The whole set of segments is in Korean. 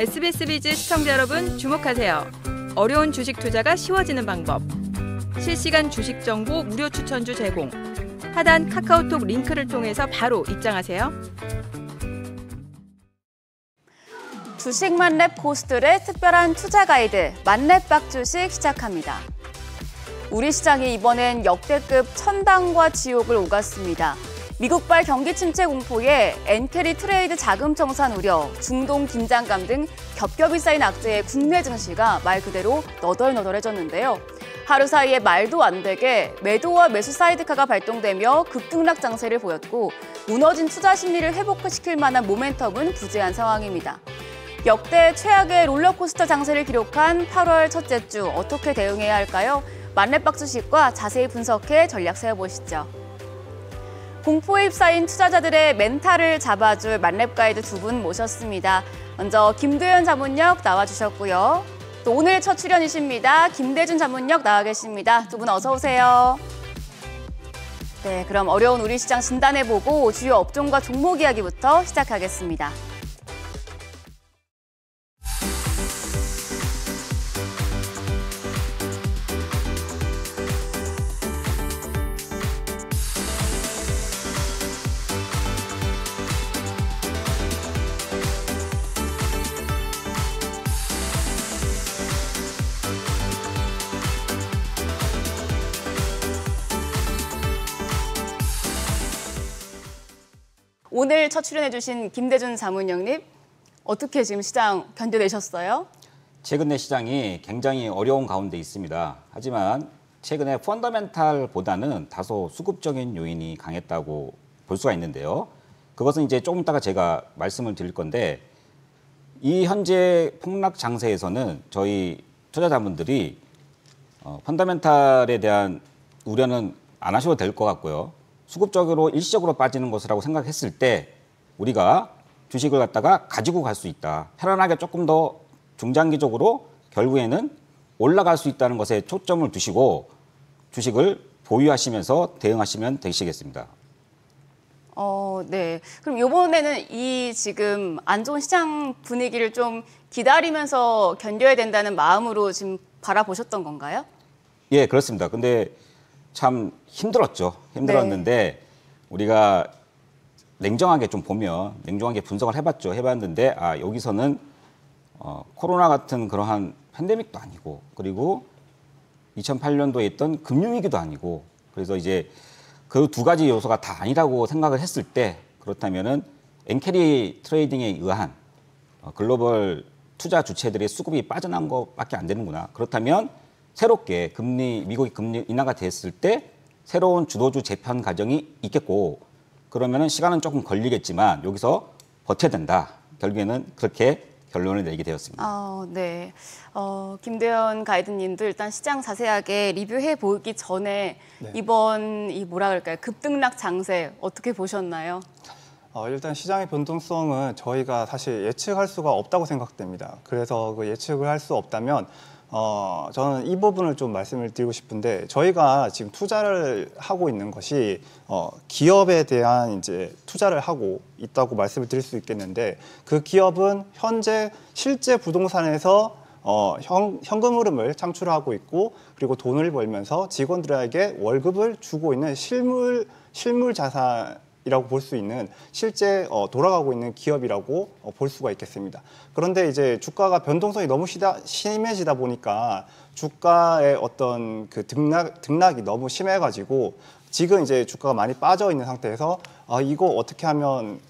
SBS 비즈 시청자 여러분 주목하세요. 어려운 주식 투자가 쉬워지는 방법. 실시간 주식 정보 무료 추천주 제공. 하단 카카오톡 링크를 통해서 바로 입장하세요. 주식 만렙 고수들의 특별한 투자 가이드 만렙 박주식 시작합니다. 우리 시장이 이번엔 역대급 천당과 지옥을 오갔습니다. 미국발 경기 침체 공포에 엔캐리 트레이드 자금 청산 우려, 중동 긴장감 등 겹겹이 쌓인 악재에 국내 증시가 말 그대로 너덜너덜해졌는데요. 하루 사이에 말도 안 되게 매도와 매수 사이드카가 발동되며 급등락 장세를 보였고 무너진 투자 심리를 회복시킬 만한 모멘텀은 부재한 상황입니다. 역대 최악의 롤러코스터 장세를 기록한 8월 첫째 주 어떻게 대응해야 할까요? 만렙박수식과 자세히 분석해 전략 세워보시죠. 공포에 휩싸인 투자자들의 멘탈을 잡아줄 만렙 가이드 두 분 모셨습니다. 먼저 김도현 자문역 나와주셨고요. 또 오늘 첫 출연이십니다. 김대준 자문역 나와 계십니다. 두 분 어서 오세요. 네, 그럼 어려운 우리 시장 진단해보고 주요 업종과 종목 이야기부터 시작하겠습니다. 오늘 첫 출연해주신 김대준 사무총님 어떻게 지금 시장 견뎌내셨어요? 최근에 시장이 굉장히 어려운 가운데 있습니다. 하지만 최근에 펀더멘탈보다는 다소 수급적인 요인이 강했다고 볼 수가 있는데요. 그것은 이제 조금 이따가 제가 말씀을 드릴 건데 이 현재 폭락 장세에서는 저희 투자자분들이 어, 펀더멘탈에 대한 우려는 안 하셔도 될 것 같고요. 수급적으로 일시적으로 빠지는 것이라고 생각했을 때 우리가 주식을 갖다가 가지고 갈 수 있다. 편안하게 조금 더 중장기적으로 결국에는 올라갈 수 있다는 것에 초점을 두시고 주식을 보유하시면서 대응하시면 되시겠습니다. 어, 네. 그럼 이번에는 이 지금 안 좋은 시장 분위기를 좀 기다리면서 견뎌야 된다는 마음으로 지금 바라보셨던 건가요? 예, 그렇습니다. 근데 참 힘들었죠. 힘들었는데 네. 우리가 냉정하게 좀 보면 냉정하게 분석을 해봤죠. 해봤는데 아 여기서는 어, 코로나 같은 그러한 팬데믹도 아니고 그리고 2008년도에 있던 금융위기도 아니고 그래서 이제 그 두 가지 요소가 다 아니라고 생각을 했을 때 그렇다면은 엔캐리 트레이딩에 의한 어, 글로벌 투자 주체들의 수급이 빠져난 것밖에 안 되는구나. 그렇다면 새롭게 금리 미국이 금리 인하가 됐을 때 새로운 주도주 재편 과정이 있겠고 그러면은 시간은 조금 걸리겠지만 여기서 버텨야 된다. 결국에는 그렇게 결론을 내게 되었습니다. 어, 네. 어, 김대현 가이드님도 일단 시장 자세하게 리뷰해 보기 전에 네. 이번 이 뭐라 그럴까요? 급등락 장세 어떻게 보셨나요? 어, 일단 시장의 변동성은 저희가 사실 예측할 수가 없다고 생각됩니다. 그래서 그 예측을 할 수 없다면 어, 저는 이 부분을 좀 말씀을 드리고 싶은데 저희가 지금 투자를 하고 있는 것이 어, 기업에 대한 이제 투자를 하고 있다고 말씀을 드릴 수 있겠는데 그 기업은 현재 실제 부동산에서 어, 현, 현금 흐름을 창출하고 있고 그리고 돈을 벌면서 직원들에게 월급을 주고 있는 실물 실물 자산 이라고 볼 수 있는 실제 어, 돌아가고 있는 기업이라고 어, 볼 수가 있겠습니다. 그런데 이제 주가가 변동성이 너무 시다, 심해지다 보니까 주가의 어떤 그 등락, 등락이 너무 심해가지고 지금 이제 주가가 많이 빠져 있는 상태에서 아, 이거 어떻게 하면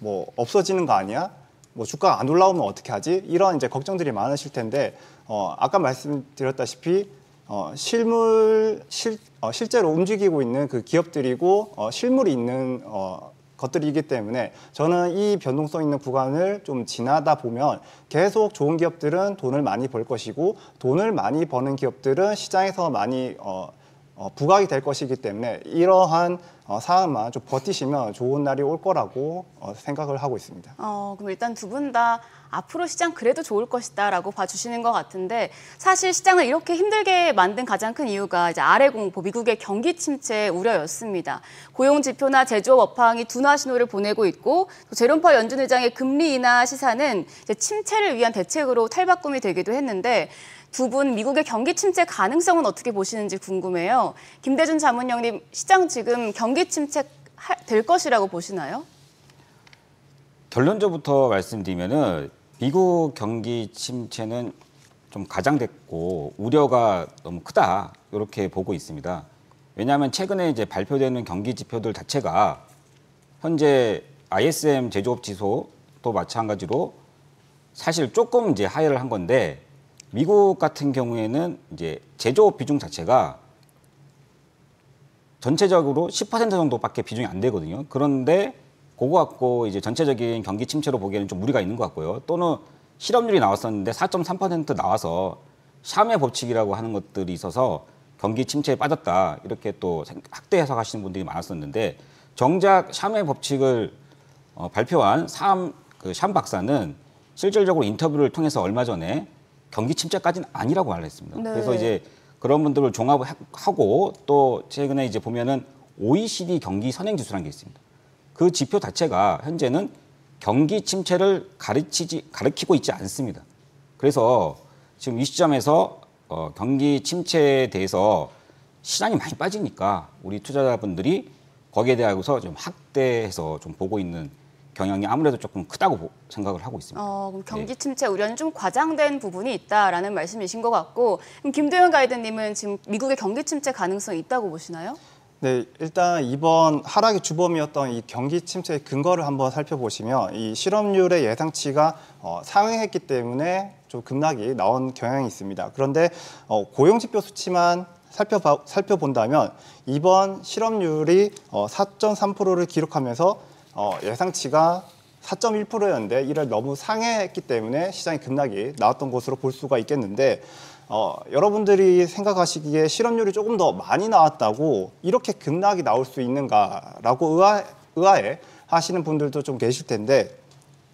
뭐 없어지는 거 아니야? 뭐 주가가 안 올라오면 어떻게 하지? 이런 이제 걱정들이 많으실 텐데 어, 아까 말씀드렸다시피 어, 실물 실, 어, 실제로 움직이고 있는 그 기업들이고 어, 실물이 있는 어, 것들이기 때문에 저는 이 변동성 있는 구간을 좀 지나다 보면 계속 좋은 기업들은 돈을 많이 벌 것이고 돈을 많이 버는 기업들은 시장에서 많이 어, 어, 부각이 될 것이기 때문에 이러한 어, 사안만 좀 버티시면 좋은 날이 올 거라고 어, 생각을 하고 있습니다. 어, 그럼 일단 두 분 다 앞으로 시장 그래도 좋을 것이다라고 봐주시는 것 같은데 사실 시장을 이렇게 힘들게 만든 가장 큰 이유가 이제 아래 공포, 미국의 경기 침체 우려였습니다. 고용 지표나 제조업 업황이 둔화 신호를 보내고 있고 제롬파 연준 의장의 금리 인하 시사는 침체를 위한 대책으로 탈바꿈이 되기도 했는데 두분 미국의 경기 침체 가능성은 어떻게 보시는지 궁금해요. 김대준 자문영님 시장 지금 경기 침체 될 것이라고 보시나요? 결론적부터 말씀드리면은 미국 경기 침체는 좀 가장됐고 우려가 너무 크다 이렇게 보고 있습니다. 왜냐하면 최근에 이제 발표되는 경기 지표들 자체가 현재 ISM 제조업 지소도 마찬가지로 사실 조금 이제 하열를한 건데 미국 같은 경우에는 이제 제조업 비중 자체가 전체적으로 10% 정도밖에 비중이 안 되거든요. 그런데 그거 갖고 이제 전체적인 경기 침체로 보기에는 좀 무리가 있는 것 같고요. 또는 실업률이 나왔었는데 4.3% 나와서 샴의 법칙이라고 하는 것들이 있어서 경기 침체에 빠졌다 이렇게 또 학대 해석하시는 분들이 많았었는데 정작 샴의 법칙을 어, 발표한 삼, 그샴 박사는 실질적으로 인터뷰를 통해서 얼마 전에 경기 침체까지는 아니라고 알았습니다. 네. 그래서 이제 그런 분들을 종합하고 또 최근에 이제 보면은 OECD 경기 선행 지수라는 게 있습니다. 그 지표 자체가 현재는 경기 침체를 가르치지 가르키고 있지 않습니다. 그래서 지금 이 시점에서 어, 경기 침체에 대해서 시장이 많이 빠지니까 우리 투자자분들이 거기에 대해서 좀 학대해서 좀 보고 있는 경향이 아무래도 조금 크다고 생각을 하고 있습니다. 어, 그럼 네. 경기 침체 우려는 좀 과장된 부분이 있다라는 말씀이신 것 같고 김도현 가이드님은 지금 미국의 경기 침체 가능성이 있다고 보시나요? 네, 일단 이번 하락의 주범이었던 이 경기 침체의 근거를 한번 살펴보시면 이 실업률의 예상치가 어, 상회했기 때문에 좀 급락이 나온 경향이 있습니다. 그런데 어, 고용지표 수치만 살펴봐, 살펴본다면 이번 실업률이 어, 4.3%를 기록하면서 어, 예상치가 4.1%였는데 이를 너무 상해했기 때문에 시장의 급락이 나왔던 것으로 볼 수가 있겠는데 어, 여러분들이 생각하시기에 실업률이 조금 더 많이 나왔다고 이렇게 급락이 나올 수 있는가라고 의아, 의아해 하시는 분들도 좀 계실 텐데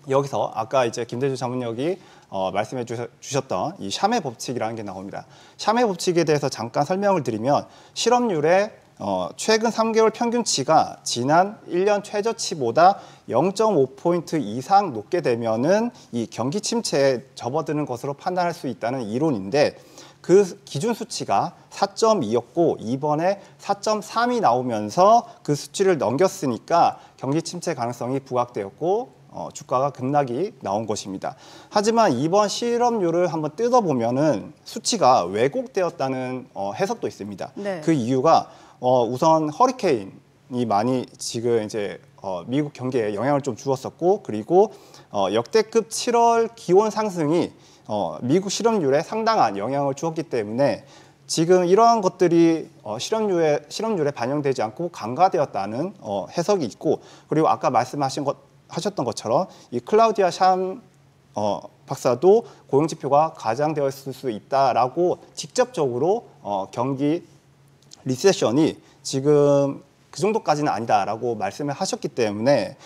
여기서 아까 이제 김대주 자문역이 어, 말씀해 주셨던 이 샴의 법칙이라는 게 나옵니다. 샴의 법칙에 대해서 잠깐 설명을 드리면 실업률의 어, 최근 3개월 평균치가 지난 1년 최저치보다 0.5포인트 이상 높게 되면은 이 경기 침체에 접어드는 것으로 판단할 수 있다는 이론인데 그 기준 수치가 4.2였고 이번에 4.3이 나오면서 그 수치를 넘겼으니까 경기 침체 가능성이 부각되었고 어, 주가가 급락이 나온 것입니다. 하지만 이번 실업률을 한번 뜯어보면은 수치가 왜곡되었다는 어, 해석도 있습니다. 네. 그 이유가 어, 우선 허리케인이 많이 지금 이제 어, 미국 경기에 영향을 좀 주었었고 그리고 어, 역대급 7월 기온 상승이 어, 미국 실업률에 상당한 영향을 주었기 때문에 지금 이러한 것들이 어, 실업률에 실업률에 반영되지 않고 강과되었다는 어, 해석이 있고 그리고 아까 말씀하신 것 하셨던 것처럼 이 클라우디아 샴 어, 박사도 고용 지표가 가장되었을 수 있다라고 직접적으로 어, 경기 리세션이 지금 그 정도까지는 아니다라고 말씀을 하셨기 때문에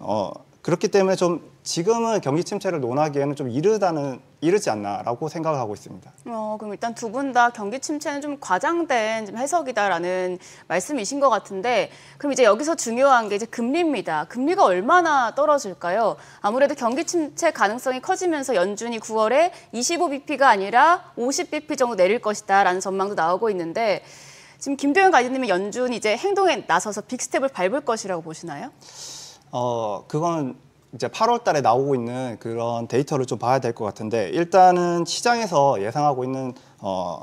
어, 그렇기 때문에 좀 지금은 경기 침체를 논하기에는 좀 이르다는 이르지 않나라고 생각을 하고 있습니다. 어, 그럼 일단 두 분 다 경기 침체는 좀 과장된 해석이다라는 말씀이신 것 같은데 그럼 이제 여기서 중요한 게 이제 금리입니다. 금리가 얼마나 떨어질까요? 아무래도 경기 침체 가능성이 커지면서 연준이 9월에 25bp가 아니라 50bp 정도 내릴 것이다라는 전망도 나오고 있는데 지금 김도현 가이님은 연준 이제 행동에 나서서 빅스텝을 밟을 것이라고 보시나요? 어, 그건 이제 8월 달에 나오고 있는 그런 데이터를 좀 봐야 될 것 같은데 일단은 시장에서 예상하고 있는 어,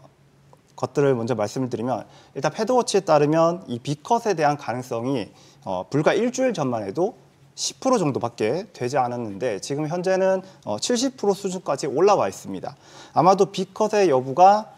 것들을 먼저 말씀을 드리면 일단 패드워치에 따르면 이 비컷에 대한 가능성이 어, 불과 일주일 전만 해도 10% 정도밖에 되지 않았는데 지금 현재는 어, 70% 수준까지 올라와 있습니다. 아마도 비컷의 여부가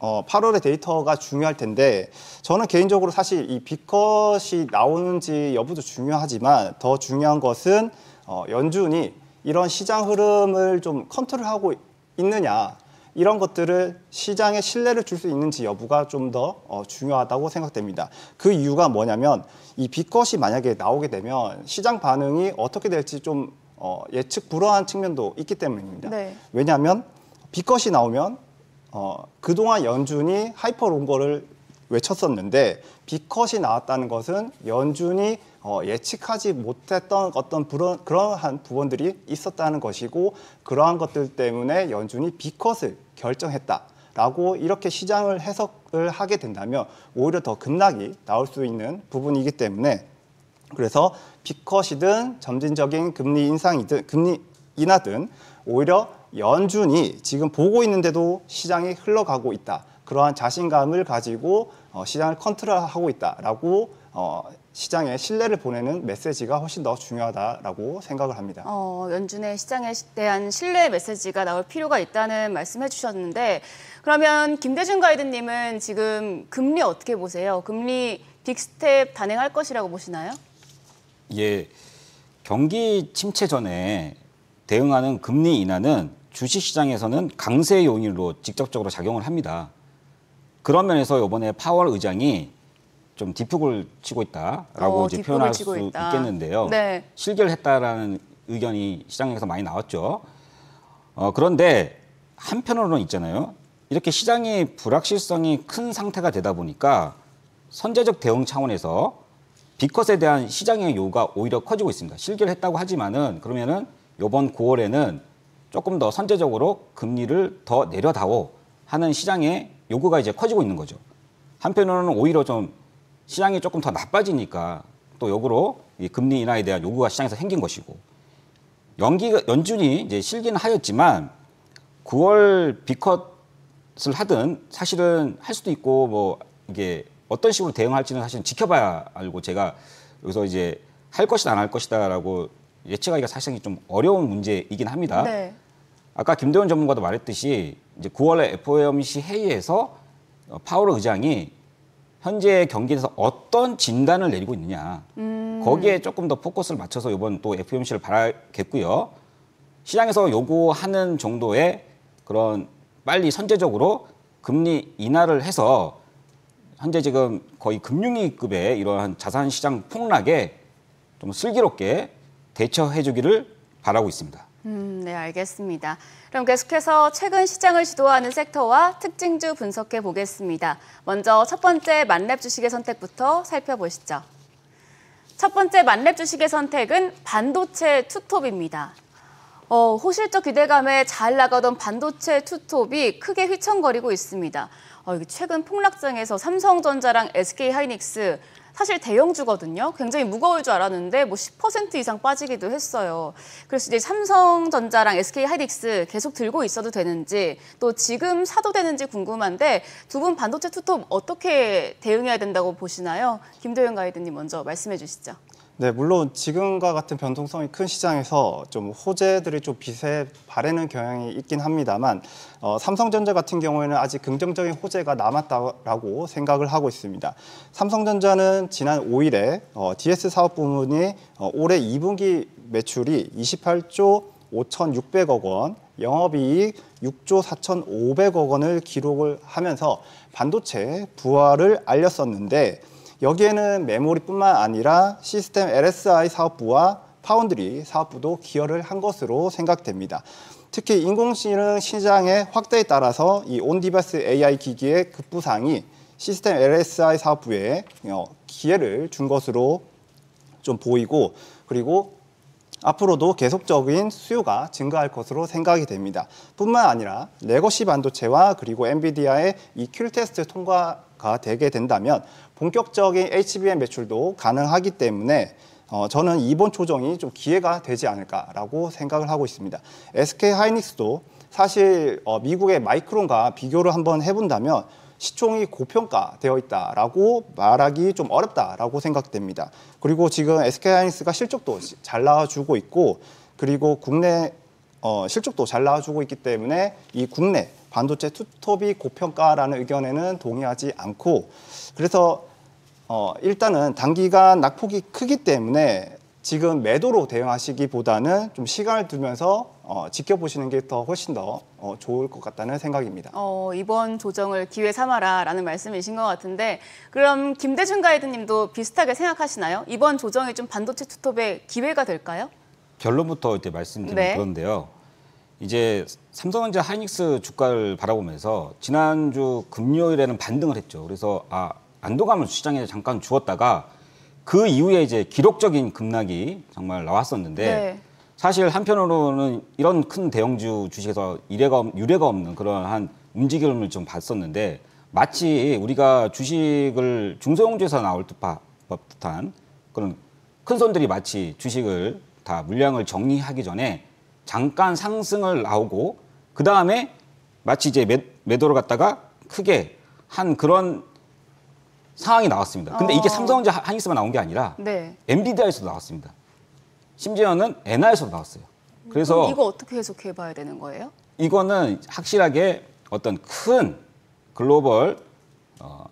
어, 8월의 데이터가 중요할 텐데 저는 개인적으로 사실 이 비컷이 나오는지 여부도 중요하지만 더 중요한 것은 어, 연준이 이런 시장 흐름을 좀 컨트롤하고 있느냐 이런 것들을 시장에 신뢰를 줄 수 있는지 여부가 좀 더 어, 중요하다고 생각됩니다. 그 이유가 뭐냐면 이 비컷이 만약에 나오게 되면 시장 반응이 어떻게 될지 좀 어, 예측 불허한 측면도 있기 때문입니다. 네. 왜냐하면 비컷이 나오면 어, 그동안 연준이 하이퍼롱거를 외쳤었는데 비컷이 나왔다는 것은 연준이 어, 예측하지 못했던 어떤 불안, 그러한 부분들이 있었다는 것이고 그러한 것들 때문에 연준이 비컷을 결정했다. 라고 이렇게 시장을 해석을 하게 된다면 오히려 더 급락이 나올 수 있는 부분이기 때문에 그래서 비컷이든 점진적인 금리 인상이든 금리 인하든 오히려 연준이 지금 보고 있는데도 시장이 흘러가고 있다. 그러한 자신감을 가지고 어, 시장을 컨트롤하고 있다라고 어, 시장에 신뢰를 보내는 메시지가 훨씬 더 중요하다라고 생각을 합니다. 어, 연준의 시장에 대한 신뢰 메시지가 나올 필요가 있다는 말씀해 주셨는데 그러면 김대중 가이드님은 지금 금리 어떻게 보세요? 금리 빅스텝 단행할 것이라고 보시나요? 예, 경기 침체 전에 대응하는 금리 인하는 주식시장에서는 강세 요인으로 직접적으로 작용을 합니다. 그런 면에서 이번에 파월 의장이 좀 디프을 치고 있다라고 어, 이제 표현할 수 있다. 있겠는데요. 네. 실결했다라는 의견이 시장에서 많이 나왔죠. 어, 그런데 한편으로는 있잖아요. 이렇게 시장이 불확실성이 큰 상태가 되다 보니까 선제적 대응 차원에서 비컷에 대한 시장의 요구가 오히려 커지고 있습니다. 실결했다고 하지만은 그러면은 이번 9월에는 조금 더 선제적으로 금리를 더 내려다오 하는 시장의 요구가 이제 커지고 있는 거죠. 한편으로는 오히려 좀 시장이 조금 더 나빠지니까 또 역으로 이 금리 인하에 대한 요구가 시장에서 생긴 것이고 연기가 연준이 이제 실기는 하였지만 9월 비컷을 하든 사실은 할 수도 있고 뭐 이게 어떤 식으로 대응할지는 사실 지켜봐야 알고 제가 여기서 이제 할 것이다 안 할 것이다라고 예측하기가 사실상 좀 어려운 문제이긴 합니다. 네. 아까 김대원 전문가도 말했듯이 이제 9월에 FOMC 회의에서 어, 파월 의장이 현재 경기에서 어떤 진단을 내리고 있느냐 음. 거기에 조금 더 포커스를 맞춰서 이번 또 FOMC를 바라겠고요. 시장에서 요구하는 정도의 그런 빨리 선제적으로 금리 인하를 해서 현재 지금 거의 금융위급의 이러한 자산시장 폭락에 좀 슬기롭게 대처해 주기를 바라고 있습니다. 음, 네, 알겠습니다. 그럼 계속해서 최근 시장을 주도하는 섹터와 특징주 분석해 보겠습니다. 먼저 첫 번째 만렙 주식의 선택부터 살펴보시죠. 첫 번째 만렙 주식의 선택은 반도체 투톱입니다. 어, 호실적 기대감에 잘 나가던 반도체 투톱이 크게 휘청거리고 있습니다. 어, 최근 폭락장에서 삼성전자랑 SK하이닉스 사실 대형주거든요. 굉장히 무거울 줄 알았는데 뭐 10% 이상 빠지기도 했어요. 그래서 이제 삼성전자랑 SK하이닉스 계속 들고 있어도 되는지 또 지금 사도 되는지 궁금한데 두 분 반도체 투톱 어떻게 대응해야 된다고 보시나요? 김도영 가이드님 먼저 말씀해 주시죠. 네, 물론 지금과 같은 변동성이 큰 시장에서 좀 호재들이 좀 빛에 바래는 경향이 있긴 합니다만 어, 삼성전자 같은 경우에는 아직 긍정적인 호재가 남았다고 생각을 하고 있습니다. 삼성전자는 지난 5일에 어, DS 사업 부문이 어, 올해 2분기 매출이 28조 5,600억 원, 영업이익 6조 4,500억 원을 기록을 하면서 반도체 부활을 알렸었는데 여기에는 메모리뿐만 아니라 시스템 LSI 사업부와 파운드리 사업부도 기여를 한 것으로 생각됩니다. 특히 인공지능 시장의 확대에 따라서 이 온디바스 AI 기기의 급부상이 시스템 LSI 사업부에 어, 기회를 준 것으로 좀 보이고 그리고 앞으로도 계속적인 수요가 증가할 것으로 생각이 됩니다. 뿐만 아니라 레거시 반도체와 그리고 엔비디아의 이킬 테스트 통과가 되게 된다면 본격적인 HBM 매출도 가능하기 때문에 어, 저는 이번 조정이 좀 기회가 되지 않을까라고 생각을 하고 있습니다. SK 하이닉스도 사실 어, 미국의 마이크론과 비교를 한번 해본다면 시총이 고평가되어 있다라고 말하기 좀 어렵다라고 생각됩니다. 그리고 지금 SK 하이닉스가 실적도 잘 나와주고 있고 그리고 국내 어, 실적도 잘 나와주고 있기 때문에 이 국내 반도체 투톱이 고평가라는 의견에는 동의하지 않고 그래서 어, 일단은 단기간 낙폭이 크기 때문에 지금 매도로 대응하시기보다는 좀 시간을 두면서 어, 지켜보시는 게 더 훨씬 더 어, 좋을 것 같다는 생각입니다. 어, 이번 조정을 기회 삼아라라는 말씀이신 것 같은데 그럼 김대중 가이드님도 비슷하게 생각하시나요? 이번 조정이 좀 반도체 투톱의 기회가 될까요? 결론부터 이제 말씀드리면 네. 그런데요. 이제 삼성전자 하이닉스 주가를 바라보면서 지난주 금요일에는 반등을 했죠. 그래서 아 안도감을 시장에 잠깐 주었다가 그 이후에 이제 기록적인 급락이 정말 나왔었는데 네. 사실 한편으로는 이런 큰 대형주 주식에서 이래가 유례가 없는 그런 한 움직임을 좀 봤었는데 마치 우리가 주식을 중소형주에서 나올 듯한 그런 큰 손들이 마치 주식을 다 물량을 정리하기 전에 잠깐 상승을 나오고 그 다음에 마치 이제 매, 매도를 갖다가 크게 한 그런 상황이 나왔습니다. 근데 어... 이게 삼성전자 하이스만 나온 게 아니라 네. 엔비디아에서도 나왔습니다. 심지어는 엔화에서도 나왔어요. 그래서 이거 어떻게 해석해 봐야 되는 거예요? 이거는 확실하게 어떤 큰 글로벌 어,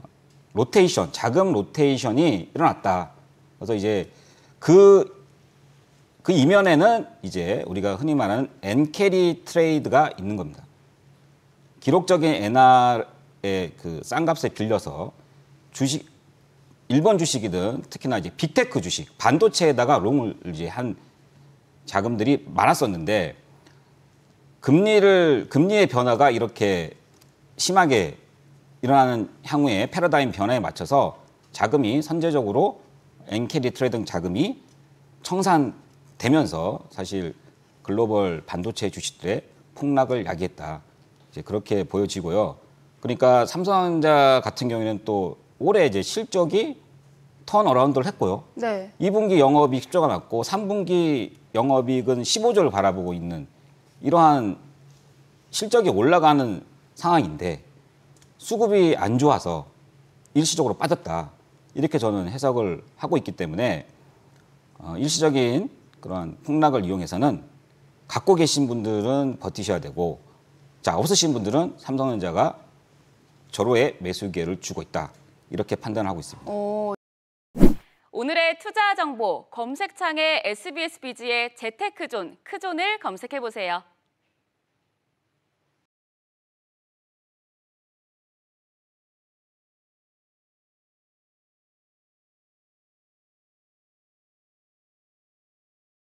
로테이션, 자금 로테이션이 일어났다. 그래서 이제 그그 이면에는 이제 우리가 흔히 말하는 엔캐리 트레이드가 있는 겁니다. 기록적인 NR의 그 싼값에 빌려서 주식 일본 주식이든 특히나 이제 빅테크 주식, 반도체에다가 롱을 이제 한 자금들이 많았었는데 금리를 금리의 변화가 이렇게 심하게 일어나는 향후에 패러다임 변화에 맞춰서 자금이 선제적으로 엔캐리 트레이딩 자금이 청산 되면서 사실 글로벌 반도체 주식들의 폭락을 야기했다. 이제 그렇게 보여지고요. 그러니까 삼성전자 같은 경우에는 또 올해 이제 실적이 턴어라운드를 했고요. 네. 2분기 영업이익 10조가 났고 3분기 영업이익은 15조를 바라보고 있는 이러한 실적이 올라가는 상황인데 수급이 안 좋아서 일시적으로 빠졌다. 이렇게 저는 해석을 하고 있기 때문에 어, 일시적인 그런 폭락을 이용해서는 갖고 계신 분들은 버티셔야 되고 자 없으신 분들은 삼성전자가 절호의 매수 기회를 주고 있다 이렇게 판단하고 있습니다. 오. 오늘의 투자 정보 검색창에 SBS 비지의 재테크존 크존을 검색해 보세요.